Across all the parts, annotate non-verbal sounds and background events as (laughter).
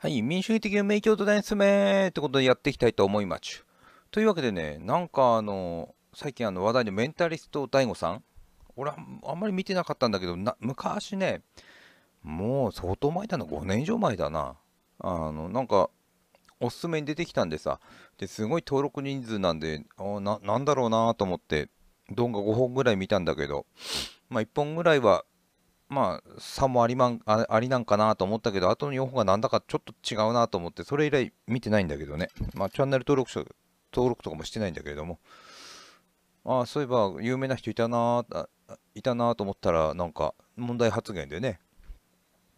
はい、民主主義的な名教徒大進めってことでやっていきたいと思いまちゅ。というわけでね、なんかあの、最近あの話題のメンタリスト DAIGO さん、俺はあんまり見てなかったんだけど、昔ね、もう相当前だな、5年以上前だな。あの、なんか、おすすめに出てきたんでさ、ですごい登録人数なんで、あななんだろうなと思って、動画5本ぐらい見たんだけど、まあ1本ぐらいはまあ、差もありまんあありなんかなと思ったけど、後の4本がなんだかちょっと違うなと思って、それ以来見てないんだけどね。まあ、チャンネル登録者、登録とかもしてないんだけれども。ああ、そういえば、有名な人いたなあ、いたなと思ったら、なんか、問題発言でね、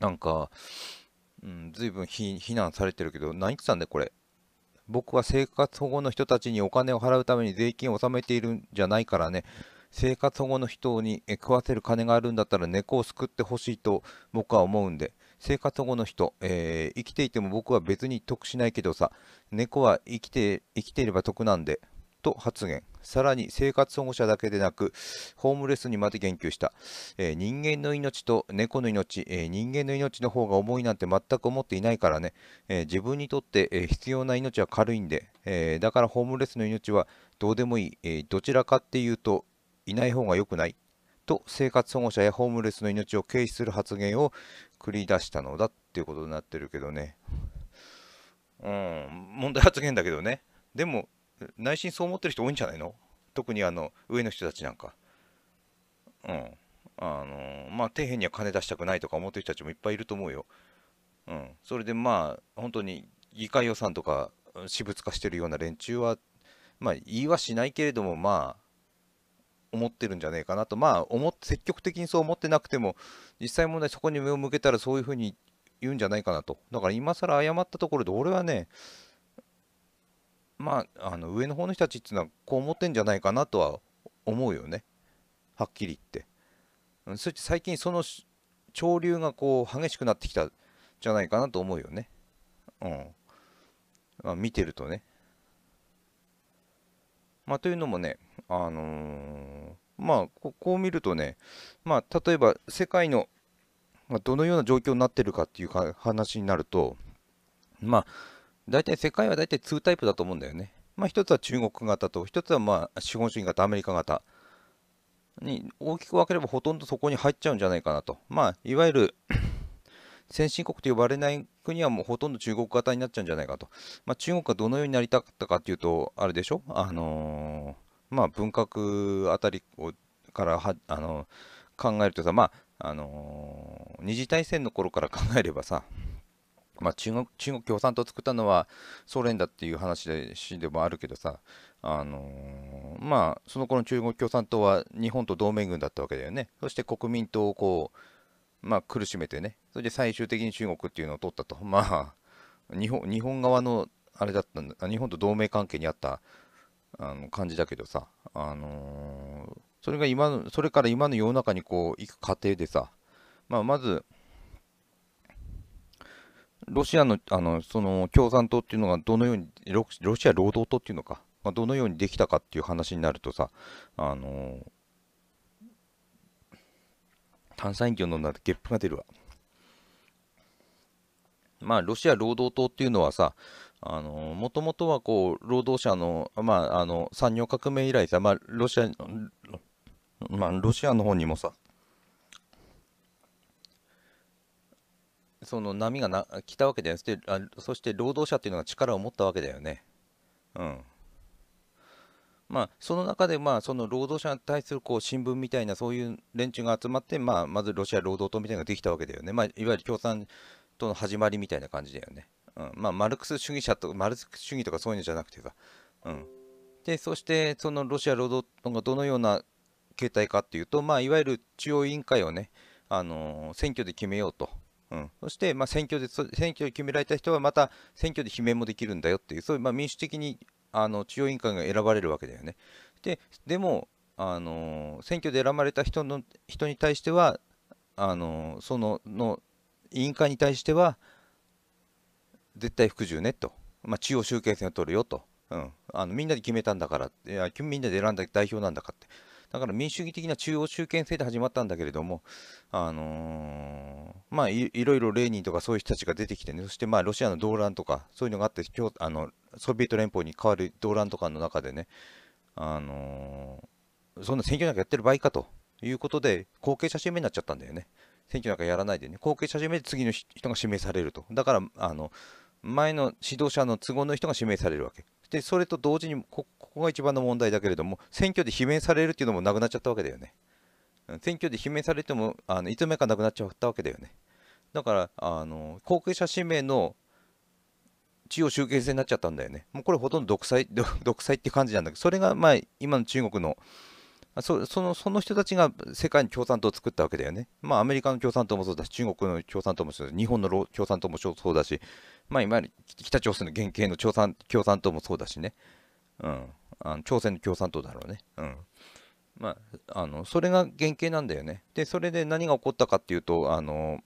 なんか、うん、いぶ非非難されてるけど、何言ってたんだこれ。僕は生活保護の人たちにお金を払うために税金を納めているんじゃないからね、生活保護の人に食わせる金があるんだったら猫を救ってほしいと僕は思うんで、生活保護の人、えー、生きていても僕は別に得しないけどさ、猫は生きて生きていれば得なんで、と発言。さらに生活保護者だけでなく、ホームレスにまで言及した。えー、人間の命と猫の命、えー、人間の命の方が重いなんて全く思っていないからね、えー、自分にとって、え必要な命は軽いんで、えだからホームレスの命はどうでもいい、えどちらかっていうと、いない方が良くないと生活保護者やホームレスの命を軽視する発言を繰り出したのだっていうことになってるけどねうん問題発言だけどねでも内心そう思ってる人多いんじゃないの特にあの上の人たちなんかうんあのまあ底辺には金出したくないとか思ってる人たちもいっぱいいると思うようんそれでまあ本当に議会予算とか私物化してるような連中はまあ言いはしないけれどもまあ思ってるんじゃないかなと、まあ思、積極的にそう思ってなくても、実際問題、そこに目を向けたらそういうふうに言うんじゃないかなと。だから今更謝ったところで、俺はね、まあ、あの上の方の人たちっていうのはこう思ってんじゃないかなとは思うよね。はっきり言って。そして最近その潮流がこう激しくなってきたじゃないかなと思うよね。うん。まあ、見てるとね。まあ、というのもね、あのーまあ、ここを見るとね、まあ、例えば世界の、まどのような状況になってるかっていう話になると、まあ、大体世界は大体2タイプだと思うんだよね。まあ、一つは中国型と、一つはまあ資本主義型、アメリカ型に大きく分ければほとんどそこに入っちゃうんじゃないかなと。まあ、いわゆる (clears throat) 先進国と呼ばれない国はもうほとんど中国型になっちゃうんじゃないかと。まあ、中国がどのようになりたかったかというと、あれでしょあのーまあ、文革あたりをからはあの考えるとさ、まああのー、二次大戦の頃から考えればさ、まあ、中国中国共産党を作ったのはソ連だっていう話ででもあるけどさ、あのー、まあ、その頃の中国共産党は日本と同盟軍だったわけだよね。そして国民党をこう、まあ、苦しめてね、それで最終的に中国っていうのを取ったと。まあ、日本日本側のあれだったんだ日本と同盟関係にあったあの感じだけどさ、あのー、それが今の、それから今の世の中にこう、行く過程でさ、まあ、まず、ロシアのあのその共産党っていうのがどのようにロ、ロシア労働党っていうのか、まあ、どのようにできたかっていう話になるとさ、あのー、炭酸飲料のならゲップが出るわ。まあ、ロシア労働党っていうのはさ、あの、もともとはこう、労働者の、まあ、あの、産業革命以来さ、まあ、ロシア、まあ、ロシアの方にもさ、その波がな来たわけだよなてあ、そして労働者っていうのが力を持ったわけだよね。うん。まあ、その中で、まあ、その労働者に対するこう新聞みたいな、そういう連中が集まって、まあ、まずロシア労働党みたいなのができたわけだよね。まあ、いわゆる共産党の始まりみたいな感じだよね。うん、まあ、マルクス主義者とマルクス主義とかそういうのじゃなくてさ、うん、でそしてそのロシア労働党がどのような形態かっていうと、まあ、いわゆる中央委員会をね、あのー、選挙で決めようと、うん、そして、まあ、選挙で選挙で決められた人はまた選挙で罷免もできるんだよっていうそういう、まあ、民主的にあの中央委員会が選ばれるわけだよね。ででも、あのー、選挙で選ばれた人の人に対してはあのー、そのの委員会に対しては絶対服従ねと、まあ、中央集権戦を取るよと、うん、あのみんなで決めたんだからいや、みんなで選んだ代表なんだかって。だから民主主義的な中央集権制で始まったんだけれども、あのー、まあい、いろいろレーニンとかそういう人たちが出てきてね、そしてまあロシアの動乱とか、そういうのがあって、今日あのソビエト連邦に代わる動乱とかの中でね、あのー、そんな選挙なんかやってる場合かということで、後継者指名になっちゃったんだよね。選挙なんかやらないでね、後継者指名で次の人が指名されると。だから、あの、前の指導者の都合の人が指名されるわけ。で、それと同時にこ、ここが一番の問題だけれども、選挙で罷免されるっていうのもなくなっちゃったわけだよね。選挙で罷免されても、あのいつ目かなくなっちゃったわけだよね。だから、あの後継者指名の中央集権制になっちゃったんだよね。もうこれほとんど独裁、独裁って感じなんだけど、それがまあ今の中国のそそのその人たちが世界に共産党を作ったわけだよね。まあ、アメリカの共産党もそうだし、中国の共産党もそうだし、日本の共産党もそうだし、まあ、今北朝鮮の原型の共産共産党もそうだしね、うん、あの朝鮮の共産党だろうね。うんまあ、あのそれが原型なんだよね。で、それで何が起こったかっていうと、あの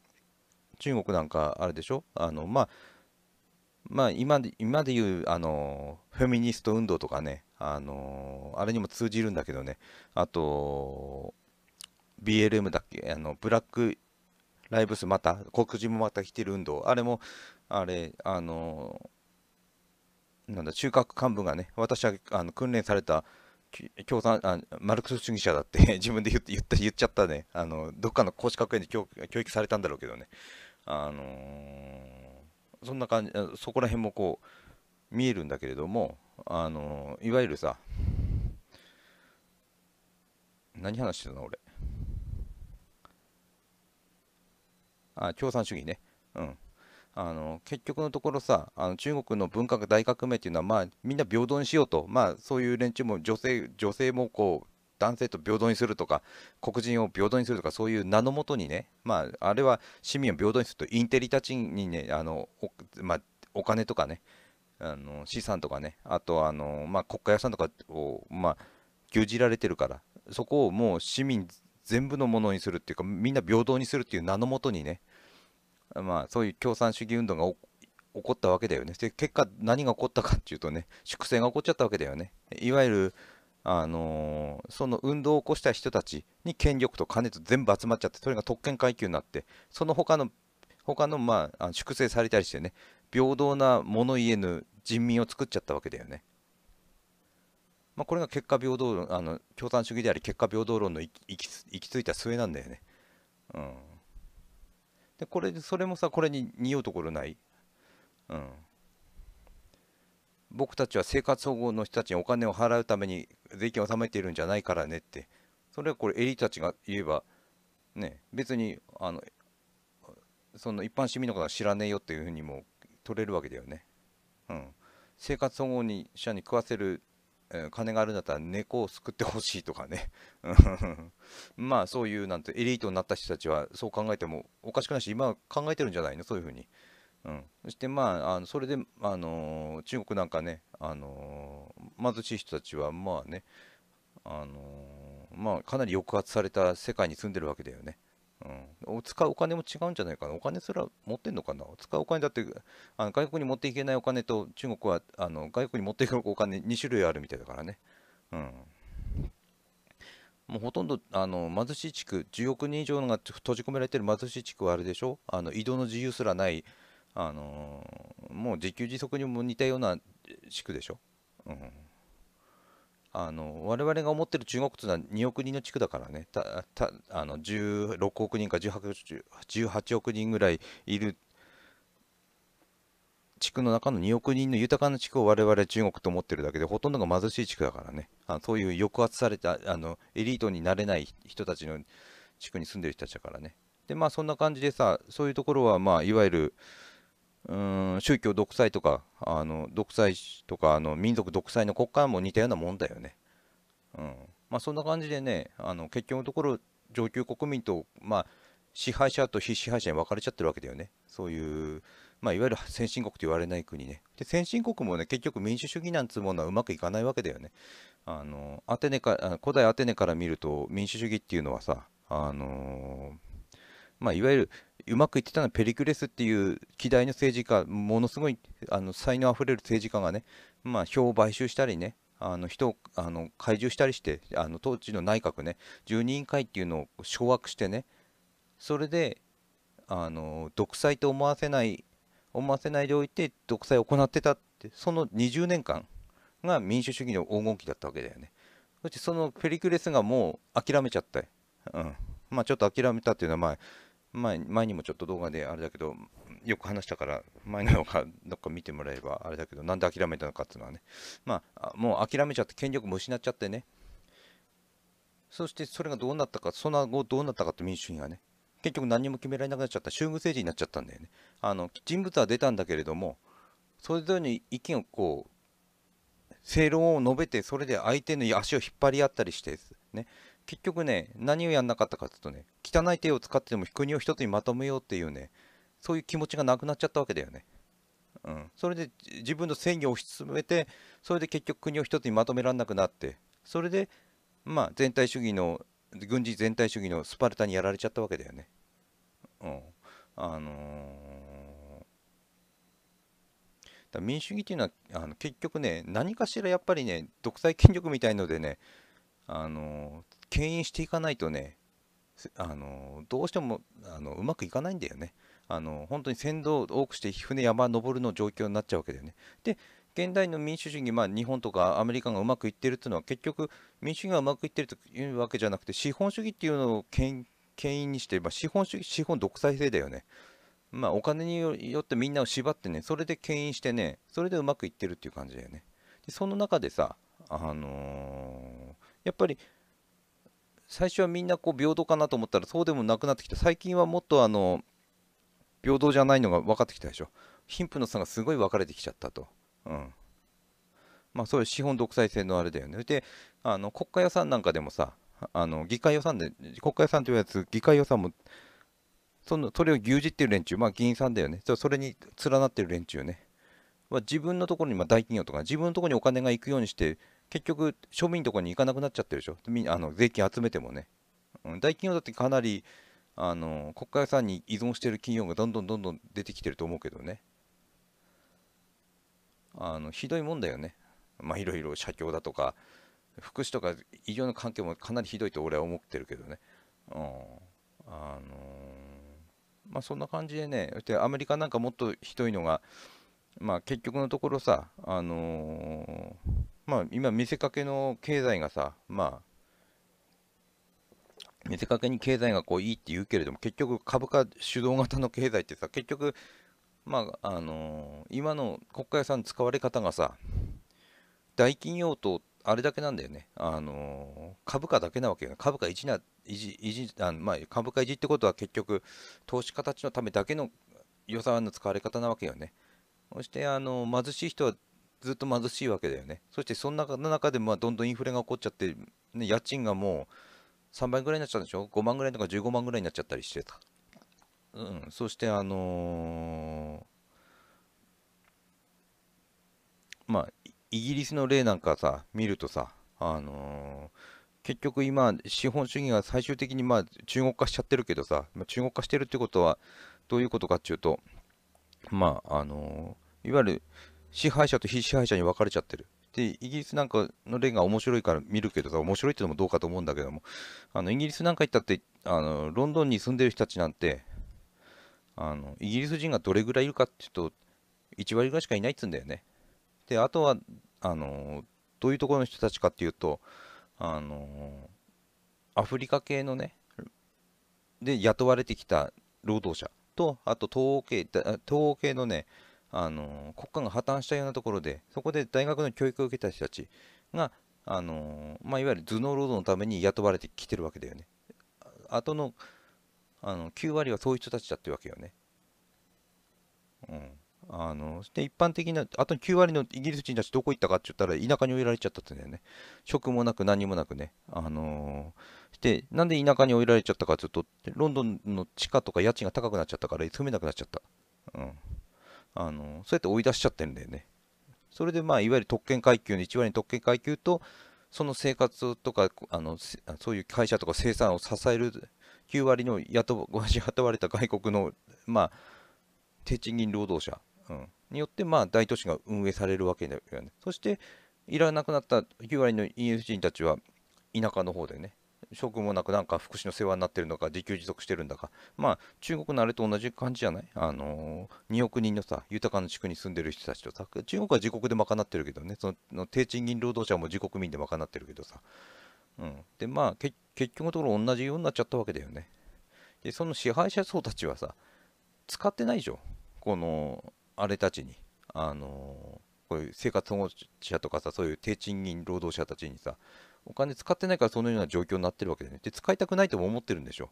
中国なんかあれでしょあの、まあ、まあ、今で今で言うあのフェミニスト運動とかね、あのあれにも通じるんだけどね、あと、BLM だっけ、あのブラック・ライブスまた、黒人もまた来てる運動、あれも、あれ、あのなんだ、中核幹部がね、私はあの訓練された共産あマルクス主義者だって (laughs) 自分で言って言った言っちゃったね、あのどっかの講師学園で教教育されたんだろうけどね、あのー、そんな感じ、そこら辺もこう見えるんだけれども、あのいわゆるさ何話してたの俺あ共産主義ねうんあの結局のところさあの中国の文化大革命っていうのは、まあ、みんな平等にしようと、まあ、そういう連中も女性女性もこう男性と平等にするとか黒人を平等にするとかそういう名のもとにね、まあ、あれは市民を平等にするとインテリたちにねあのまあ、お金とかねあの資産とかね、あとあの、まあ、国家予算とかを、まあ、牛耳られてるから、そこをもう市民全部のものにするっていうか、みんな平等にするっていう名のもとにね、まあ、そういう共産主義運動が起こったわけだよね。で、結果、何が起こったかっていうとね、粛清が起こっちゃったわけだよね。いわゆる、あのー、その運動を起こした人たちに権力と金と全部集まっちゃって、それが特権階級になって、その他の他の、まあ、粛清されたりしてね、平等な物言えぬ人民を作っちゃったわけだよね。まあ、これが結果平等あの共産主義であり結果平等論の行き行き着いた末なんだよね。うん、でこれそれもさこれに似ようところない。うん、僕たちは生活保護の人たちにお金を払うために税金を納めているんじゃないからねってそれはこれエリートたちが言えばね別にあのその一般市民の方は知らねえよっていうふうにも取れるわけだよね。うん、生活保護に者に食わせる、えー、金があるんだったら猫を救ってほしいとかねまあそういうなんてエリートになった人たちはそう考えてもおかしくないし今考えてるんじゃないのそういうふうに。うん、そしてまああのそれで、あのー、中国なんかね、あのー、貧しい人たちはまあね、あのー、まあ、かなり抑圧された世界に住んでるわけだよね。うん、使うお金も違うんじゃないかな、お金すら持ってんのかな、使うお金だってあの外国に持っていけないお金と中国はあの外国に持っていくお金2種類あるみたいだからね、うん、もうほとんどあの貧しい地区、10億人以上が閉じ込められてる貧しい地区はあれでしょ、あの移動の自由すらない、あのー、もう自給自足にも似たような地区でしょ。うんあの我々が思ってる中国っていうのは2億人の地区だからねたたあの16億人か 18, 18億人ぐらいいる地区の中の2億人の豊かな地区を我々中国と思ってるだけでほとんどが貧しい地区だからねあそういう抑圧されたあのエリートになれない人たちの地区に住んでる人たちだからねでまあそんな感じでさそういうところはまあいわゆるうん宗教独裁とかあの独裁とかあの民族独裁の国家も似たようなもんだよね。うんまあ、そんな感じでねあの結局のところ上級国民と、まあ、支配者と非支配者に分かれちゃってるわけだよね。そういう、まあ、いわゆる先進国と言われない国ね。で先進国もね結局民主主義なんつうものはうまくいかないわけだよね。あのアテネか古代アテネから見ると民主主義っていうのはさあのー、まあ、いわゆるうまくいってたのはペリクレスっていう希代の政治家ものすごいあの才能あふれる政治家がね、まあ、票を買収したりねあの人をあの懐柔したりしてあの当時の内閣ね十二委員会っていうのを掌握してねそれであの独裁と思わせない思わせないでおいて独裁を行ってたってその20年間が民主主義の黄金期だったわけだよねそしてそのペリクレスがもう諦めちゃったうん、まあちょっと諦めたっていうのはまあ前前にもちょっと動画であれだけど、よく話したから、前の動画どっか見てもらえればあれだけど、なんで諦めたのかっていうのはね、まあ、もう諦めちゃって、権力も失っちゃってね、そしてそれがどうなったか、その後どうなったかって民主主義がね、結局何も決められなくなっちゃった、衆具政治になっちゃったんだよね。あの人物は出たんだけれども、それぞれに意見をこう、正論を述べて、それで相手の足を引っ張り合ったりして、ね、結局ね、何をやんなかったかていうとね、汚い手を使ってでも国を一つにまとめようっていうね、そういう気持ちがなくなっちゃったわけだよね。うん、それで自分の正義を推し進めて、それで結局国を一つにまとめられなくなって、それで、まあ、全体主義の、軍事全体主義のスパルタにやられちゃったわけだよね。うん、あのー、民主主義っていうのはあの結局ね、何かしらやっぱりね、独裁権力みたいのでね、あの牽引していかないとね、あのどうしてもあのうまくいかないんだよね。あの本当に船頭を多くして船山登るの状況になっちゃうわけだよね。で現代の民主主義、まあ、日本とかアメリカがうまくいってるっていうのは結局民主主義がうまくいってるというわけじゃなくて資本主義っていうのを牽引にして、まあ、資本主義資本独裁制だよね。まあ、お金によってみんなを縛ってねそれで牽引してねそれでうまくいってるっていう感じだよね。でその中でさあのー、やっぱり最初はみんなこう平等かなと思ったらそうでもなくなってきて最近はもっとあの平等じゃないのが分かってきたでしょ貧富の差がすごい分かれてきちゃったと。うんまあ、そういう資本独裁制のあれだよね。で、あの国家予算なんかでもさ、あの議会予算で、国家予算というやつ、議会予算も、そのそれを牛耳ってる連中、まあ議員さんだよね。それに連なってる連中ね。あ、自分のところに、まあ、大企業とか、自分のところにお金が行くようにして、結局、庶民とかに行かなくなっちゃってるでしょ、あの税金集めてもね。うん、大企業だってかなりあの国家予算に依存してる企業がどんどんどんどん出てきてると思うけどね。あのひどいもんだよね。まあ、いろいろ社協だとか、福祉とか異常な関係もかなりひどいと俺は思ってるけどね。うん。あのー、まあそんな感じでね、アメリカなんかもっとひどいのが、まあ結局のところさ、あのーまあ、今、見せかけの経済がさ、まあ、見せかけに経済がこういいって言うけれども、結局、株価主導型の経済ってさ、結局、まあ、あのー、今の国家予算使われ方がさ、大企業とあれだけなんだよね、あのー、株価だけなわけよ、株価維持な維持維持あまあ、株価維持ってことは結局、投資家たちのためだけの予算の使われ方なわけよね。そして、あのー、貧しい人はずっと貧しいわけだよね。そしてその中の中でまあどんどんインフレが起こっちゃって、ね、家賃がもう3倍ぐらいになっちゃったでしょ ?5 万ぐらいとか15万ぐらいになっちゃったりしてた。うん、そしてあのー、まあイギリスの例なんかさ見るとさあのー、結局今資本主義が最終的にまあ中国化しちゃってるけどさ中国化してるってことはどういうことかっていうとまああのー、いわゆる支配者と非支配者に分かれちゃってる。で、イギリスなんかの例が面白いから見るけどさ、面白いってのもどうかと思うんだけども、あの、イギリスなんか行ったって、あの、ロンドンに住んでる人たちなんて、あの、イギリス人がどれぐらいいるかっていうと、1割ぐらいしかいないっつうんだよね。で、あとは、あの、どういうところの人たちかっていうと、あの、アフリカ系のね、で、雇われてきた労働者と、あと東欧系、東欧系のね、あの国家が破綻したようなところでそこで大学の教育を受けた人たちがあの、まあ、いわゆる頭脳労働のために雇われてきてるわけだよね。あとのあの9割はそういう人たちだってわけよね。うん、あので一般的なあと9割のイギリス人たちどこ行ったかって言ったら田舎に追いられちゃったってんだよね。職もなく何もなくね。あのー、でなんで田舎に追いられちゃったかっていうとロンドンの地価とか家賃が高くなっちゃったから住めなくなっちゃった。うんあのそうやって追い出しちゃってるんだよね。それでまあいわゆる特権階級の1割の特権階級とその生活とかあのそういう会社とか生産を支える9割の雇われた外国の、まあ、低賃金労働者、うん、によって、まあ、大都市が運営されるわけだよね。そしていらなくなった9割の EU 人たちは田舎の方でね諸君もなくなんか福祉の世話になってるのか自給自足してるんだかまあ中国のあれと同じ感じじゃないあのー、2億人のさ豊かな地区に住んでる人たちとさ中国は自国で賄ってるけどねその低賃金労働者も自国民で賄ってるけどさ、うん、でまあ結局のところ同じようになっちゃったわけだよねでその支配者層たちはさ使ってないでしょこのあれたちにあのー、こういう生活保護者とかさそういう低賃金労働者たちにさお金使ってないからそのような状況になってるわけでね。で、使いたくないとも思ってるんでしょ。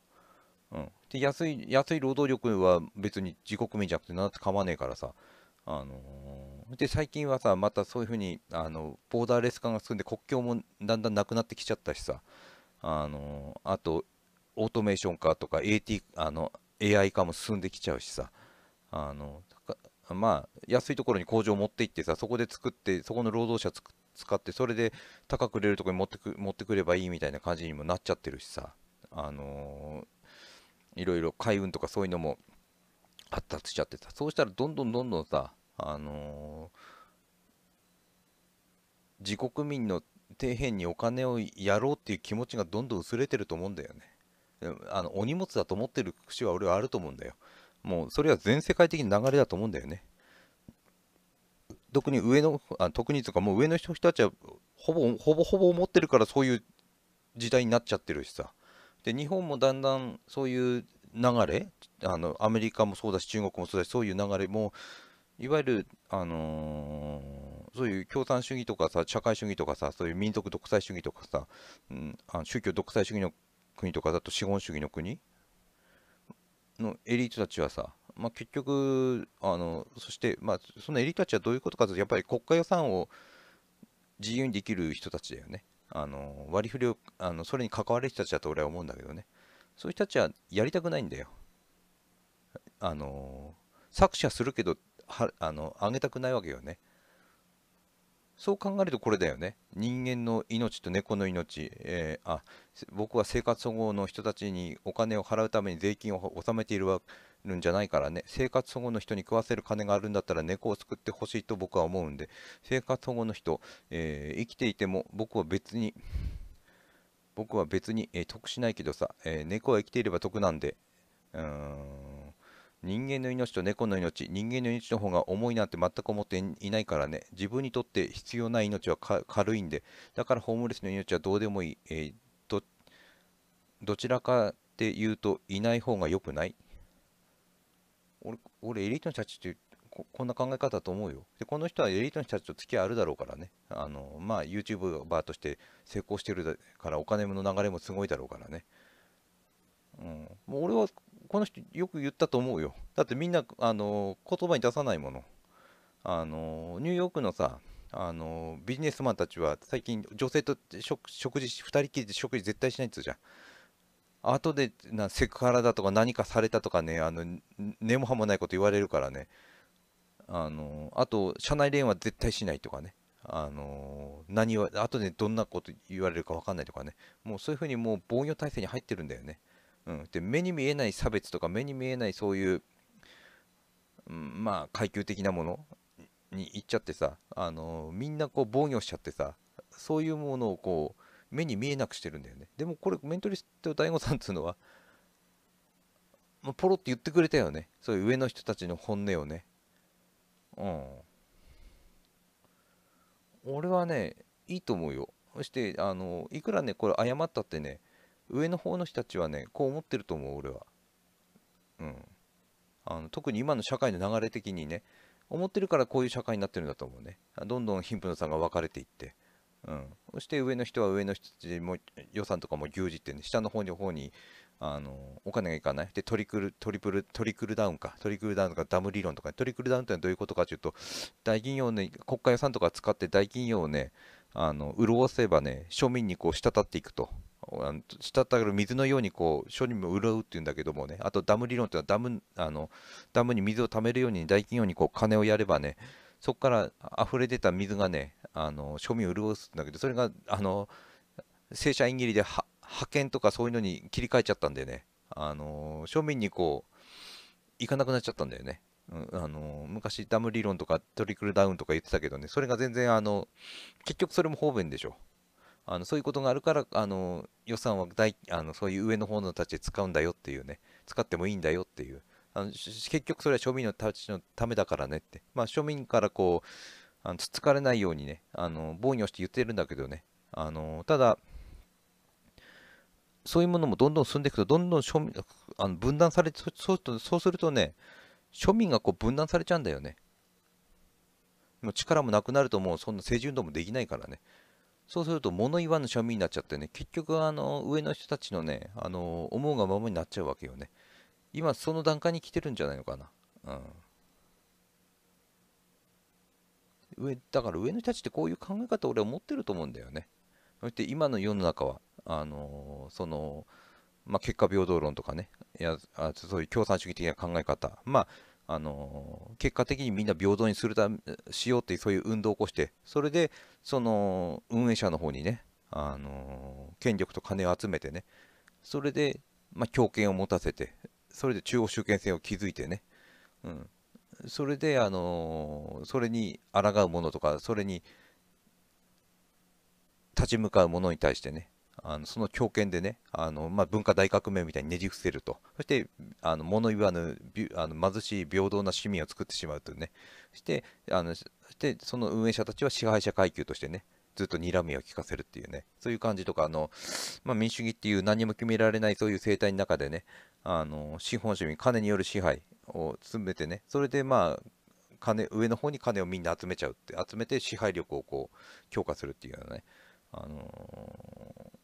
うん。で、安い、安い労働力は別に自国民じゃなくて、なんて構わねえからさ。あのー、で、最近はさ、またそういうふうに、あの、ボーダーレス化が進んで国境もだんだんなくなってきちゃったしさ。あのー、あと、オートメーション化とか AT、あの、AI 化も進んできちゃうしさ。あの、まあ、安いところに工場を持って行ってさ、そこで作って、そこの労働者作使ってそれで高く売れるとこに持ってく持ってくればいいみたいな感じにもなっちゃってるしさあのー、いろいろ海運とかそういうのも発達しちゃってさそうしたらどんどんどんどんさあのー、自国民の底辺にお金をやろうっていう気持ちがどんどん薄れてると思うんだよねあのお荷物だと思ってる節は俺はあると思うんだよもうそれは全世界的に流れだと思うんだよね特に上のあ特にとかもう上の人たちはほぼほぼほぼ思ってるからそういう時代になっちゃってるしさで日本もだんだんそういう流れあのアメリカもそうだし中国もそうだしそういう流れもいわゆる、あのー、そういう共産主義とかさ社会主義とかさそういう民族独裁主義とかさ、うん、あ宗教独裁主義の国とかだと資本主義の国のエリートたちはさまあ、結局あの、そして、まあ、そのエリートたちはどういうことかというと、やっぱり国家予算を自由にできる人たちだよね。あの割り振りをあの、それに関わる人たちだと俺は思うんだけどね。そういう人たちはやりたくないんだよ。あの作者するけど、はあのあげたくないわけよね。そう考えるとこれだよね。人間の命と猫の命、えー、あ僕は生活保護の人たちにお金を払うために税金を納めているわるんじゃないからね生活保護の人に食わせる金があるんだったら猫を救ってほしいと僕は思うんで生活保護の人、えー、生きていても僕は別に僕は別に、えー、得しないけどさ、えー、猫は生きていれば得なんでうーん人間の命と猫の命、人間の命の方が重いなんて全く思っていないからね、自分にとって必要ない命は軽いんで、だからホームレスの命はどうでもいい、えー、どちらかっていうといない方が良くない俺、俺エリートの人たちってこ、こんな考え方だと思うよ。で、この人はエリートの人たちと付き合いあるだろうからね。あの、まあ、YouTuber として成功してるから、お金の流れもすごいだろうからね。うん。もう俺は、この人よく言ったと思うよ。だってみんな、あの、言葉に出さないもの。あの、ニューヨークのさ、あのビジネスマンたちは最近女性と食事2人きりで食事絶対しないっつうじゃん後でなセクハラだとか何かされたとかね、あの根も葉もないこと言われるからね、あのあと、社内恋は絶対しないとかね、あの何を後でどんなこと言われるか分かんないとかね、もうそういうふうにもう防御体制に入ってるんだよね。うん、で目に見えない差別とか、目に見えないそういう、うん、まあ、階級的なものに行っちゃってさ、あのみんなこう防御しちゃってさ、そういうものをこう、目に見えなくしてるんだよねでもこれメントリスト大悟さんっつうのは、まあ、ポロって言ってくれたよねそういう上の人たちの本音をねうん俺はねいいと思うよそしてあのいくらねこれ謝ったってね上の方の人たちはねこう思ってると思う俺はうんあの特に今の社会の流れ的にね思ってるからこういう社会になってるんだと思うねどんどん貧富の差が分かれていってうん、そして上の人は上の人たちも予算とかも牛耳ってね下の方に方にあのお金がいかないでトリクルトリプルトリクルダウンかトリクルダウンとかダム理論とか、ね、トリクルダウンってのはどういうことかというと大企業ね国家予算とか使って大企業をねあの潤せばね庶民にこう滴っていくと滴る水のようにこう庶民も潤うっていうんだけどもねあとダム理論っていうのはダムあのダムに水を貯めるように大企業にこう金をやればねそこから溢れ出た水がね、あの庶民を潤すんだけど、それがあの正社員切りで派遣とかそういうのに切り替えちゃったんでね、あの庶民にこう、行かなくなっちゃったんだよね。あの昔ダム理論とかトリクルダウンとか言ってたけどね、それが全然あの、結局それも方便でしょ。あのそういうことがあるからあの予算は大あのそういう上の方の立ちで使うんだよっていうね、使ってもいいんだよっていう、あの結局それは庶民のたちのためだからねって、まあ、庶民からこうあのつつかれないようにねあの防御して言ってるんだけどねあのただそういうものもどんどん進んでいくとどんどん庶民あの分断されそうそうするとね庶民がこう分断されちゃうんだよねも力もなくなるともうそんな政治運動もできないからねそうすると物言わぬ庶民になっちゃってね結局あの上の人たちのねあの思うがままになっちゃうわけよね今その段階に来てるんじゃないのかな。うん。上、だから上の人たちってこういう考え方俺は持ってると思うんだよね。そして今の世の中は、あのー、その、まあ、結果平等論とかね、いやあそういう共産主義的な考え方、まあ、あのー、結果的にみんな平等にするたしようっていうそういう運動を起こして、それで、その、運営者の方にね、あのー、権力と金を集めてね、それで、まあ、強権を持たせて、それで中央集権性を築いてね、うん、それで、あのー、それに抗うものとか、それに立ち向かうものに対してね、あのその強権でね、あのまあ、文化大革命みたいにねじ伏せると、そしてあの物言わぬあの貧しい平等な市民を作ってしまうというね、そしてあのそしてその運営者たちは支配者階級としてね、ずっと睨みを聞かせるっていうね、そういう感じとか、あの、まあ、民主主義っていう何も決められないそういう生態の中でね、あの、資本主義、金による支配を詰めてね、それでまあ、金、上の方に金をみんな集めちゃうって、集めて支配力をこう、強化するっていうようなね、あのー、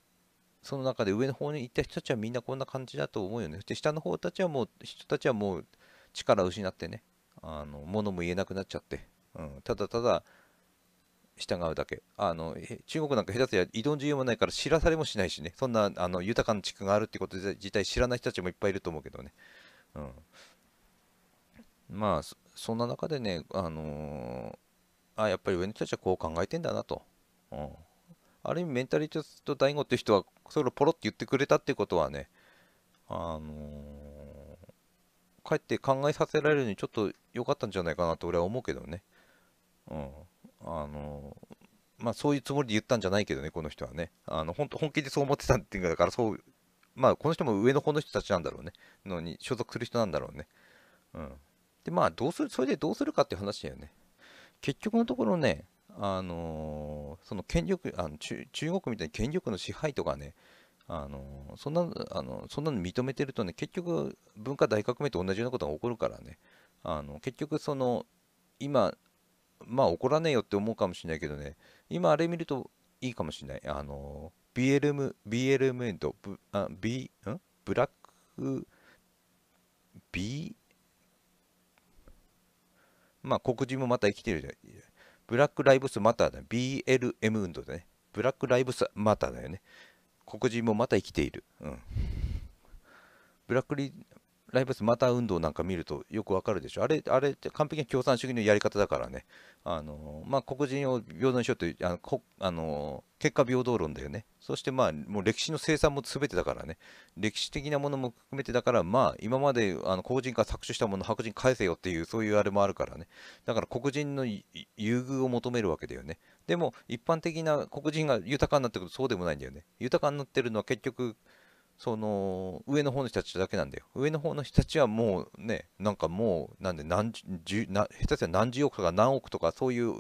その中で上の方に行った人たちはみんなこんな感じだと思うよね。で、下の方たちはもう、人たちはもう力を失ってね、あの、物も言えなくなっちゃって、うん、ただただ、従うだけあの中国なんか下手すりゃ移動自由もないから知らされもしないしねそんなあの豊かな地区があるってこと自体知らない人たちもいっぱいいると思うけどね、うん、まあそんな中でねあのー、あやっぱり上の人たちはこう考えてんだなと、うん、ある意味メンタリティと大悟っていう人はそれをポロって言ってくれたってことはねあのー、かえって考えさせられるにちょっと良かったんじゃないかなと俺は思うけどねうんあのまあ、そういうつもりで言ったんじゃないけどね、この人はね。あの本当本気でそう思ってたっていうか、だからそう、まあ、この人も上の方の人たちなんだろうね、のに所属する人なんだろうね。うん。で、まあ、どうする、それでどうするかっていう話だよね。結局のところね、あのー、その権力あの中、中国みたいに権力の支配とかね、あのー、そんなあのそんなの認めてるとね、結局、文化大革命と同じようなことが起こるからね、あの結局、その今まあ怒らねえよって思うかもしれないけどね、今あれ見るといいかもしれない。あの、BLM、BLM と、ブあ B、んブラック、B、まあ黒人もまた生きてるじゃん。ブラックライブスマターだ、ね。BLM 運動だね。ブラックライブスマターだよね。黒人もまた生きている。うん。ブラックリ、ライブスまた運動なんか見るとよくわかるでしょ。あれ、あれって完璧な共産主義のやり方だからね。あの、まあ、黒人を平等にしようという、あの、こあの結果平等論だよね。そしてまあ、もう歴史の生産も全てだからね。歴史的なものも含めてだから、まあ、今まであの黒人が搾取したもの白人返せよっていう、そういうあれもあるからね。だから黒人の優遇を求めるわけだよね。でも、一般的な黒人が豊かになってくるとそうでもないんだよね。豊かになってるのは結局、その上の方の人たちだけなんだよ。上の方の人たちはもうね、なんかもう、なんで何十な、下手したら何十億とか何億とか、そういう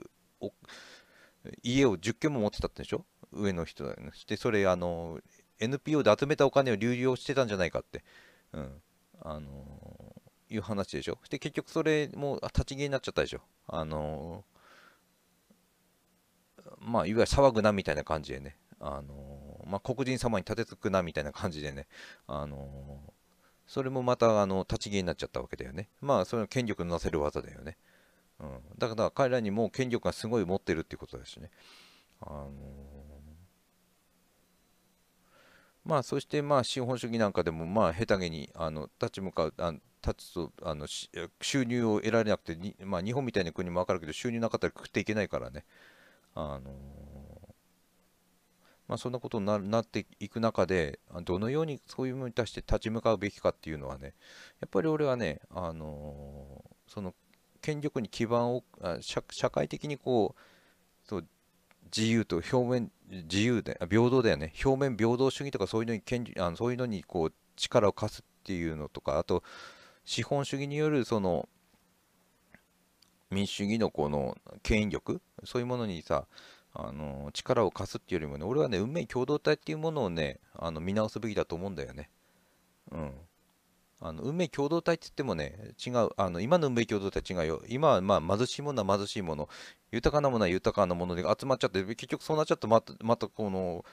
家を10軒も持ってたってでしょ上の人だよね。で、それ、あの、NPO で集めたお金を流用してたんじゃないかって、うん、あのー、いう話でしょ。で、結局それも立ち消えになっちゃったでしょ。あのー、まあ、いわゆる騒ぐなみたいな感じでね、あのーまあ、黒人様に立てつくなみたいな感じでね、あのー、それもまたあの立ち消えになっちゃったわけだよね。まあ、それは権力のなせる技だよね。うん、だから彼らにも権力がすごい持ってるっていうことだしね。あのー、まあ、そしてまあ資本主義なんかでもまあ下手げにあの立ち向かうあ立つとあの収入を得られなくてまあ、日本みたいな国も分かるけど収入なかったら食っていけないからね、あのーまあ、そんなことになっていく中で、どのようにそういうものに対して立ち向かうべきかっていうのはね、やっぱり俺はね、あのー、その権力に基盤を、社社会的にこう、そう自由と表面自由で平等だよね表面平等主義とかそういうのに権利あのそういうのにこう力を貸すっていうのとかあと資本主義によるその民主主義のこの権威力そういうものにさあの力を貸すっていうよりもね、俺はね、運命共同体っていうものをね、あの見直すべきだと思うんだよね。うん。あの運命共同体って言ってもね、違う、あの今の運命共同体違うよ。今はまあ貧しいものは貧しいもの、豊かなものは豊かなもので集まっちゃって、結局そうなっちゃったまた、またこの、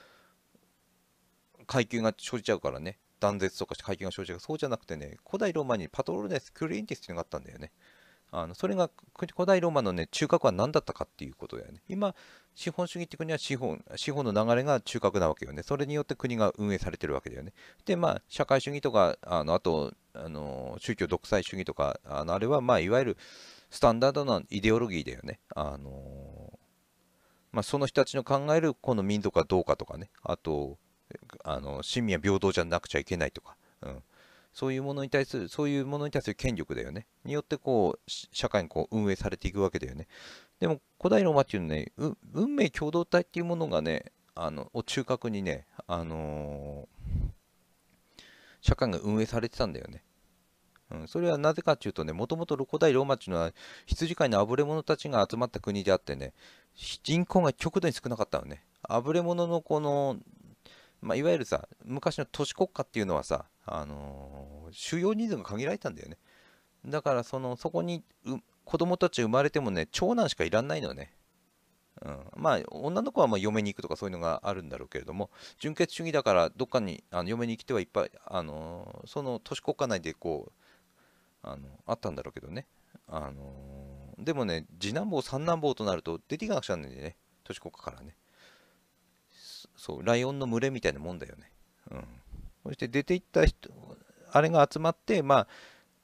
階級が生じちゃうからね、断絶とかして階級が生じちゃう。そうじゃなくてね、古代ローマにパトロールネス・クリエンティスっていうのがあったんだよね。あのそれが古代ローマの、ね、中核は何だったかっていうことだよね。今、資本主義って国は資本資本の流れが中核なわけよね。それによって国が運営されてるわけだよね。で、まあ、社会主義とか、あのあとあの、宗教独裁主義とか、あのあれは、まあ、いわゆるスタンダードなイデオロギーだよね。あのまあ、その人たちの考えるこの民族はどうかとかね、あと、あの市民は平等じゃなくちゃいけないとか。うんそういうものに対する、そういうものに対する権力だよね。によって、こう、社会にこう運営されていくわけだよね。でも、古代ローマっていうのね、運命共同体っていうものがね、あの、を中核にね、あのー、社会が運営されてたんだよね。うん、それはなぜかっていうとね、もともと古代ローマっていうのは羊飼いのあぶれ者たちが集まった国であってね、人口が極度に少なかったのね。あぶれ者のこのまあ、いわゆるさ、昔の都市国家っていうのはさ、あのー、収容人数が限られたんだよね。だから、その、そこに子供たち生まれてもね、長男しかいらないのね。うん、まあ、女の子はま嫁に行くとかそういうのがあるんだろうけれども、純血主義だから、どっかにあの嫁に来てはいっぱい、あのー、その都市国家内でこう、あのあったんだろうけどね。あのー、でもね、次男坊、三男坊となると出ていかなくちゃなんでね、都市国家からね。そう、ライオンの群れみたいなもんだよね。うん。そして出ていった人、あれが集まって、ま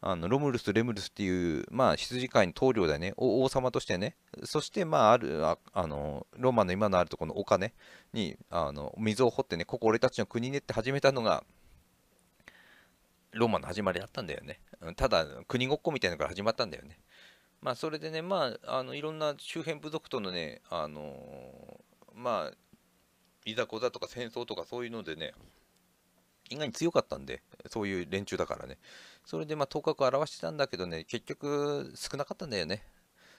あ、あのロムルスレムルスっていう、まあ、羊飼いの棟梁だよね、王様としてね、そして、まあ、あるああの、ローマの今のあるところの丘金にあの水を掘ってね、ここ俺たちの国ねって始めたのが、ローマの始まりだったんだよね。ただ、国ごっこみたいなのから始まったんだよね。まあ、それでね、まあ、あのいろんな周辺部族とのね、あのー、まあ、いざこざとか戦争とかそういうのでね、意外に強かったんで、そういう連中だからね。それでまあ頭角を表してたんだけどね、結局少なかったんだよね。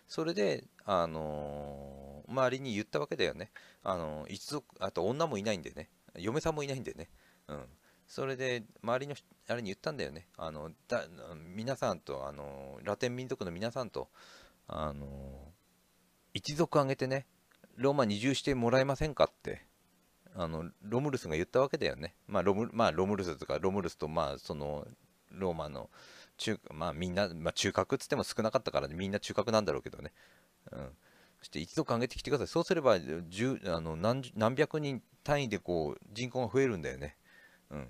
それで、あのー、周りに言ったわけだよね。あのー、一族、あと女もいないんでね。嫁さんもいないんでね。うん。それで、周りの、あれに言ったんだよね。あの、だ皆さんと、あのー、ラテン民族の皆さんと、あの一族挙げてね、ローマに移住してもらえませんかって。あのロムルスが言ったわけだよね、まあ、ロムまあ、ロムルスとかロムルスとまあそのローマの中まあみんな、まあ、中核っつっても少なかったから、ね、みんな中核なんだろうけどね、うん、そして一度考えてきてくださいそうすればあの何何百人単位でこう人口が増えるんだよね、うん、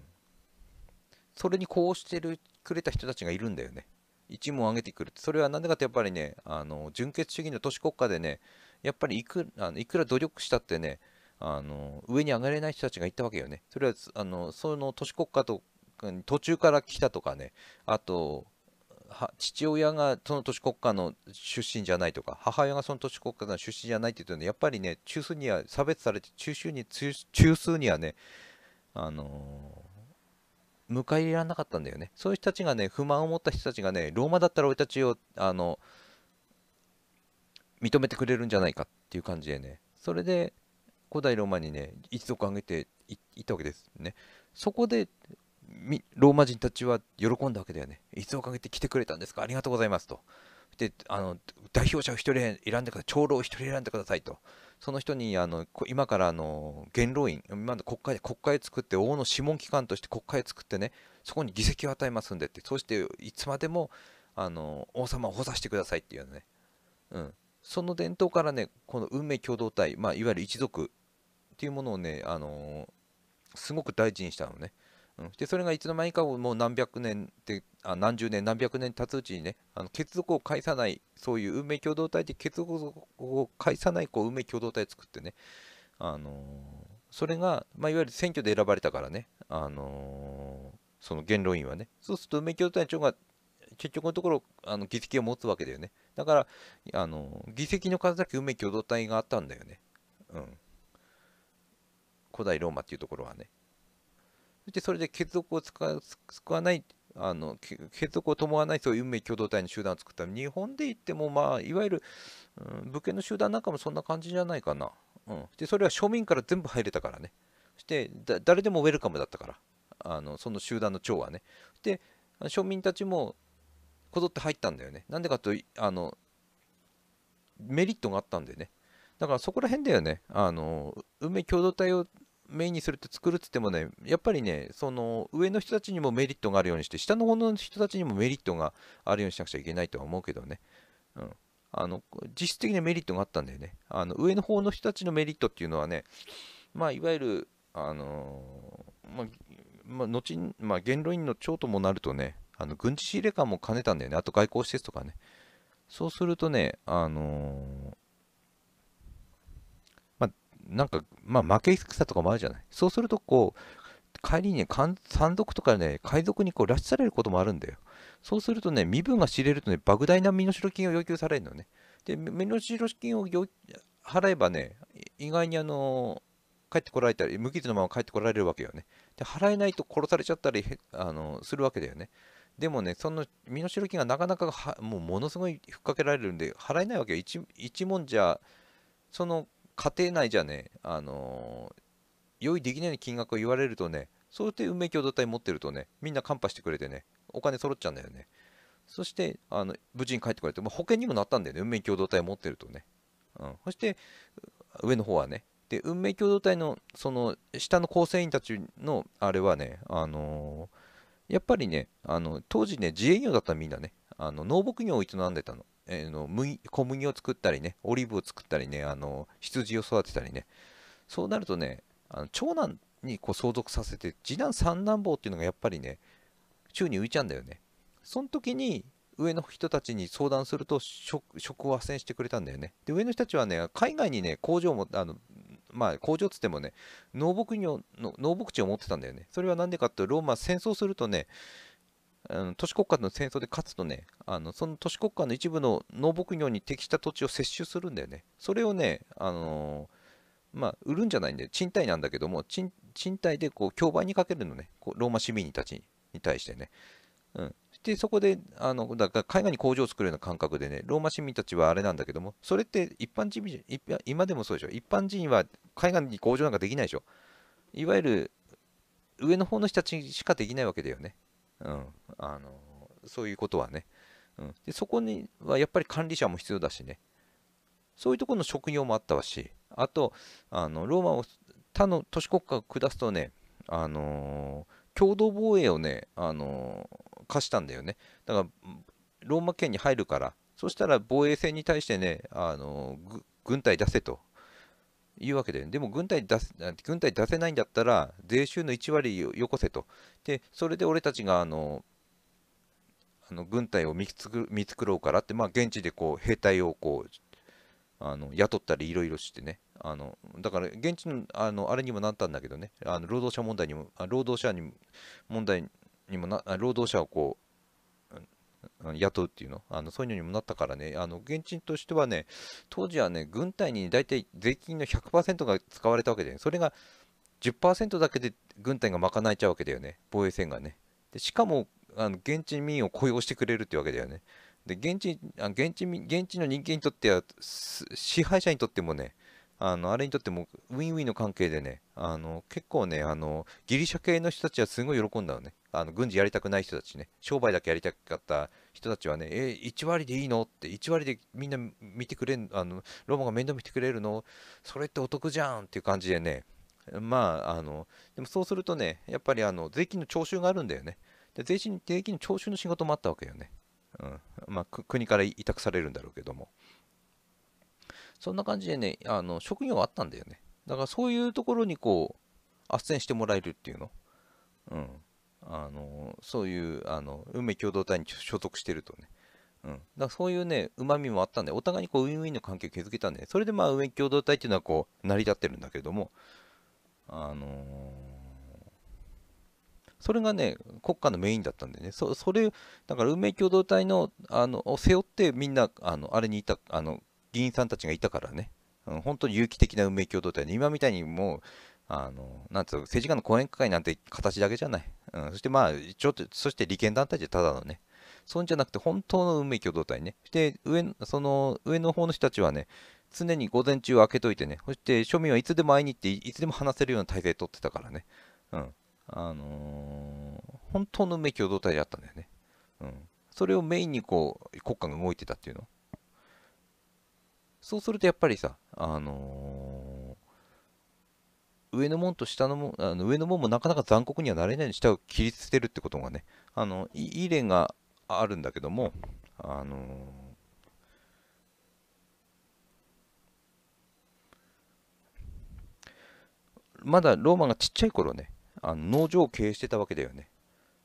それにこうしてるくれた人たちがいるんだよね一問上げてくるそれは何でかってやっぱりねあの純血主義の都市国家でねやっぱりいくあのいくら努力したってねあの上に上がれない人たちがったわけよね。それはあのその都市国家と途中から来たとかね、あと父親がその都市国家の出身じゃないとか、母親がその都市国家の出身じゃないって言うとね、やっぱりね、中枢には差別されて、中枢に中枢にはね、あのー、迎え入れられなかったんだよね。そういう人たちがね、不満を持った人たちがね、ローマだったら俺たちを、あの、認めてくれるんじゃないかっていう感じでね、それで、古代ローマにね一族挙げていたわけですねそこでローマ人たちは喜んだわけだよね一族挙げて来てくれたんですかありがとうございますとであの代表者を1人選んでください長老を1人選んでくださいとその人にあの今からあの元老院今の国会で国会を作って王の諮問機関として国会を作ってねそこに議席を与えますんでってそしていつまでもあの王様を補佐してくださいっていうね、うん、その伝統からねこの運命共同体、まあ、いわゆる一族っていうものをね、あのー、すごく大事にしたのね。うん、でそれがいつの間にかもう何百年ってあ何十年何百年経つうちにねあの結束を介さないそういう運命共同体で結束を介さないこう運命共同体作ってね、あのー、それが、まあ、いわゆる選挙で選ばれたからね、あのー、その元老院はねそうすると運命共同体長が結局のところあの議席を持つわけだよねだから、あの議席の数だけ運命共同体があったんだよね。うん古代ローマっていうところはね。そしてそれで血族を使わない、あの血族を伴わないそういう運命共同体の集団を作った日本で言っても、まあ、いわゆる、うん、武家の集団なんかもそんな感じじゃないかな。うん、でそれは庶民から全部入れたからね。そして誰でもウェルカムだったから、あのその集団の長はね。で庶民たちもこぞって入ったんだよね。なんでかとあのメリットがあったんだよね。だからそこら辺だよね、あの運命共同体をメインにするって作るっつってもね、やっぱりね、その上の人たちにもメリットがあるようにして、下の方の人たちにもメリットがあるようにしなくちゃいけないとは思うけどね。うん。あの、実質的にメリットがあったんだよね。あの、上の方の人たちのメリットっていうのはね、まあ、いわゆる、あのー、まあ、まあ、後に、まあ、元老院の長ともなるとね、あの軍事司令官も兼ねたんだよね。あと外交施設とかね。そうするとね、あのーなんか、まあ、負け戦とかもあるじゃない。そうすると、こう、帰りに、ね、山賊とかね、海賊にこう拉致されることもあるんだよ。そうするとね、身分が知れるとね、莫大な身代金を要求されるのね。で、身代金を払えばね、意外にあの帰ってこられたり、無傷のまま帰ってこられるわけよね。で、払えないと殺されちゃったりあのするわけだよね。でもね、その身代金がなかなかもうものすごいふっかけられるんで、払えないわけよ。一一文じゃ、その家庭内じゃね、あのー、用意できない金額を言われるとね、そうやって運命共同体持ってるとね、みんなカンパしてくれてね、お金揃っちゃうんだよね。そして、あの無事に帰ってこれて、まあ、保険にもなったんだよね、運命共同体持ってるとね。うん、そして、上の方はね、で運命共同体のその下の構成員たちのあれはね、あのー、やっぱりねあの当時ね自営業だったみんなねあの農牧業を営んでたのえー、の小麦を作ったりね、オリーブを作ったりね、あの羊を育てたりね、そうなるとね、あの長男にこう相続させて、次男三男坊っていうのがやっぱりね、宙に浮いちゃうんだよね。その時に上の人たちに相談すると職職を斡旋してくれたんだよね。で、上の人たちはね、海外にね、工場も、あのまあ、工場つってもね、農牧業の農牧地を持ってたんだよね。それは何でかってローマ戦争するとね、あの都市国家の戦争で勝つとね、あのその都市国家の一部の農牧業に適した土地を接収するんだよね。それをね、あのー、まあ、売るんじゃないんで、賃貸なんだけども、賃貸でこう競売にかけるのね、こうローマ市民たちに対してね。うん、で、そこで、あのだから海外に工場を作るような感覚でね、ローマ市民たちはあれなんだけども、それって一般人、今でもそうでしょ、一般人は海外に工場なんかできないでしょ。いわゆる上の方の人たちしかできないわけだよね。うん。あのそういうことはね、うん、でそこにはやっぱり管理者も必要だしねそういうところの職業もあったわしあとあのローマを他の都市国家を下すとねあの共同防衛をね、あの課したんだよねだからローマ圏に入るからそしたら防衛戦に対してね、あの軍隊出せというわけで、でも軍隊出せ軍隊出せないんだったら、税収の1割よこせと。で、それで俺たちがあのその軍隊を見つく見繕うからって、まあ、現地でこう兵隊をこうあの雇ったりいろいろしてねあのだから現地のあのあれにもなったんだけどねあの労働者問題にも労働者に問題にもな労働者をこう雇うっていうのあのそういうのにもなったからねあの現地としてはね当時はね軍隊に大体税金の100%が使われたわけで、それが10%だけで軍隊が賄えちゃうわけだよね防衛線がねでしかもあの現地民を雇用してくれるっていうわけだよね。で現地あ現地現地の人間にとっては支配者にとってもねあのあれにとってもウィンウィンの関係でねあの結構ねあのギリシャ系の人たちはすごい喜んだのねあの軍事やりたくない人たちね商売だけやりたかった人たちはねえ1割でいいのって1割でみんな見てくれんあのロマが面倒見てくれるのそれってお得じゃんっていう感じでねまああのでもそうするとねやっぱりあの税金の徴収があるんだよねで税金税金徴収の仕事もあったわけよね。うんまあ、国から委託されるんだろうけども。そんな感じでね、あの職業はあったんだよね。だからそういうところにこう、斡旋してもらえるっていうの。うん。あの、そういう、あの、運命共同体に所属してるとね。うん。だからそういうね、旨味もあったんで、お互いにこう、ウィンウィンの関係を築けたんで、それでまあ、運命共同体っていうのはこう、成り立ってるんだけども、あのーそれがね、国家のメインだったんでね、そそれ、だから運命共同体のあのを背負ってみんな、あのあれにいた、あの議員さんたちがいたからね、本当に有機的な運命共同体で、今みたいにもう、あのなんつう政治家の講演会なんて形だけじゃない。うん、そしてまあ、ちょっと、そして利権団体じゃただのね、そんじゃなくて本当の運命共同体ね。で、上、その、上の方の人たちはね、常に午前中開けといてね、そして庶民はいつでも会いに行って、いつでも話せるような体制取ってたからね。うん。あのー、本当の名共同体だったんだよね。うん。それをメインにこう、国家が動いてたっていうの。そうするとやっぱりさ、あのー、上の門と下の門、あの上の門もなかなか残酷にはなれないように下を切り捨てるってことがね、あの、いい例があるんだけども、あのー、まだローマがちっちゃい頃ね、あの農場を経営してたわけだよね。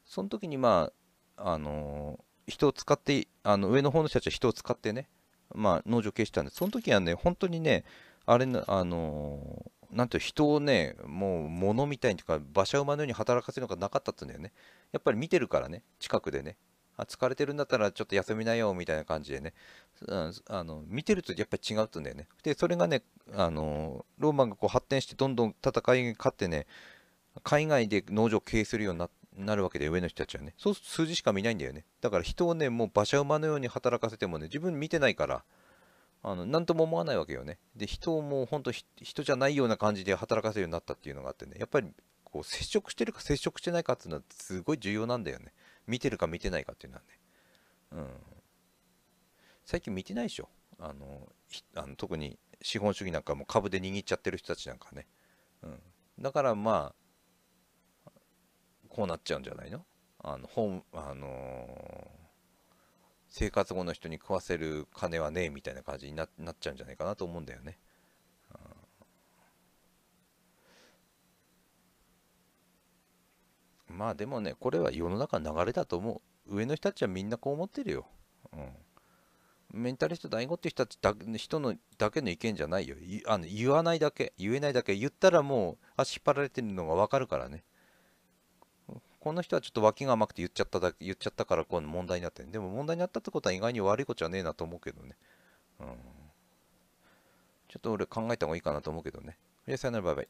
その時にまあ、あのー、人を使って、あの上の方の人たちは人を使ってね、まあ、農場を経営してたんで、その時はね、本当にね、あれの、あのー、なんて人をね、もう物みたいにとか、馬車馬のように働かせるのがなかったってんだよね。やっぱり見てるからね、近くでね。あ疲れてるんだったらちょっと休みなよみたいな感じでね、うん、あの見てるとやっぱり違うってんだよね。で、それがね、あのローマがこう発展してどんどん戦いに勝ってね、海外で農場を経営するようになるわけで上の人たちはねそうすると数字しか見ないんだよねだから人をねもう馬車馬のように働かせてもね自分見てないからあの何とも思わないわけよねで人をもうほんと人じゃないような感じで働かせるようになったっていうのがあってねやっぱりこう接触してるか接触してないかっていうのはすごい重要なんだよね見てるか見てないかっていうのはねうん最近見てないでしょあのあの特に資本主義なんかも株で握っちゃってる人たちなんかね、うん、だからまあこうなっちゃうんじゃないのあの、本、あのー、生活後の人に食わせる金はねえみたいな感じにななっちゃうんじゃないかなと思うんだよね。まあでもね、これは世の中の流れだと思う。上の人たちはみんなこう思ってるよ。うんメンタリスト第5って人たちだ人のだけの意見じゃないよあの。言わないだけ、言えないだけ、言ったらもう足引っ張られてるのが分かるからね。この人はちょっと脇が甘くて言っちゃっただ言っちゃったからこう問題になってでも問題になったってことは意外に悪いことじゃねえなと思うけどね。うん。ちょっと俺考えた方がいいかなと思うけどね。さよならバイバイ。